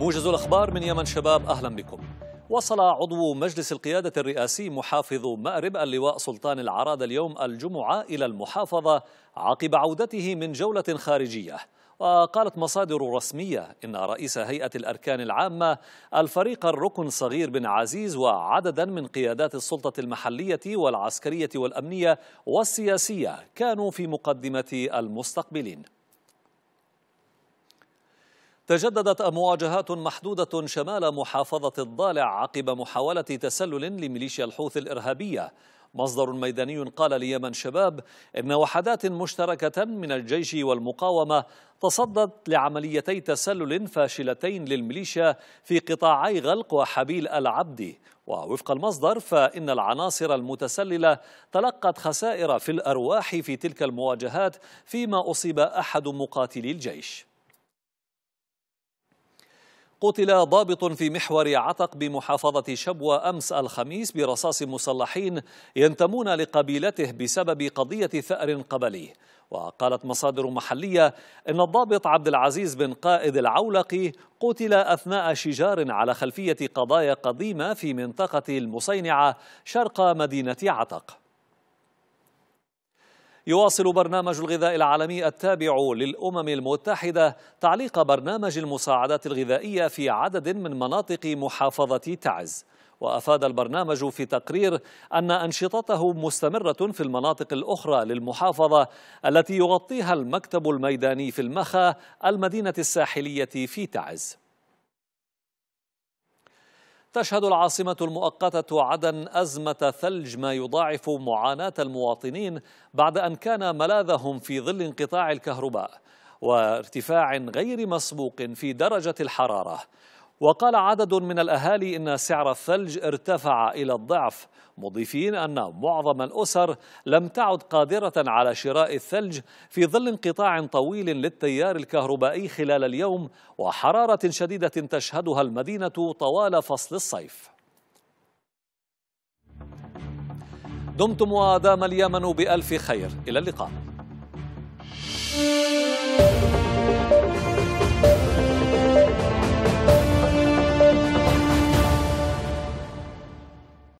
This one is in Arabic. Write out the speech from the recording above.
موجز الأخبار من يمن شباب أهلا بكم وصل عضو مجلس القيادة الرئاسي محافظ مأرب اللواء سلطان العراد اليوم الجمعة إلى المحافظة عقب عودته من جولة خارجية وقالت مصادر رسمية إن رئيس هيئة الأركان العامة الفريق الركن صغير بن عزيز وعددا من قيادات السلطة المحلية والعسكرية والأمنية والسياسية كانوا في مقدمة المستقبلين تجددت مواجهات محدودة شمال محافظة الضالع عقب محاولة تسلل لميليشيا الحوث الإرهابية مصدر ميداني قال ليمن شباب إن وحدات مشتركة من الجيش والمقاومة تصدت لعمليتي تسلل فاشلتين للميليشيا في قطاعي غلق وحبيل العبدي ووفق المصدر فإن العناصر المتسللة تلقت خسائر في الأرواح في تلك المواجهات فيما أصيب أحد مقاتلي الجيش قتل ضابط في محور عتق بمحافظة شبوة أمس الخميس برصاص مسلحين ينتمون لقبيلته بسبب قضية ثأر قبلي وقالت مصادر محلية أن الضابط عبد العزيز بن قائد العولقي قتل أثناء شجار على خلفية قضايا قديمة في منطقة المصينعة شرق مدينة عتق يواصل برنامج الغذاء العالمي التابع للأمم المتحدة تعليق برنامج المساعدات الغذائية في عدد من مناطق محافظة تعز وأفاد البرنامج في تقرير أن أنشطته مستمرة في المناطق الأخرى للمحافظة التي يغطيها المكتب الميداني في المخا المدينة الساحلية في تعز تشهد العاصمة المؤقتة عدن أزمة ثلج ما يضاعف معاناة المواطنين بعد أن كان ملاذهم في ظل انقطاع الكهرباء وارتفاع غير مسبوق في درجة الحرارة وقال عدد من الأهالي إن سعر الثلج ارتفع إلى الضعف مضيفين أن معظم الأسر لم تعد قادرة على شراء الثلج في ظل انقطاع طويل للتيار الكهربائي خلال اليوم وحرارة شديدة تشهدها المدينة طوال فصل الصيف دمتم ودام اليمن بألف خير إلى اللقاء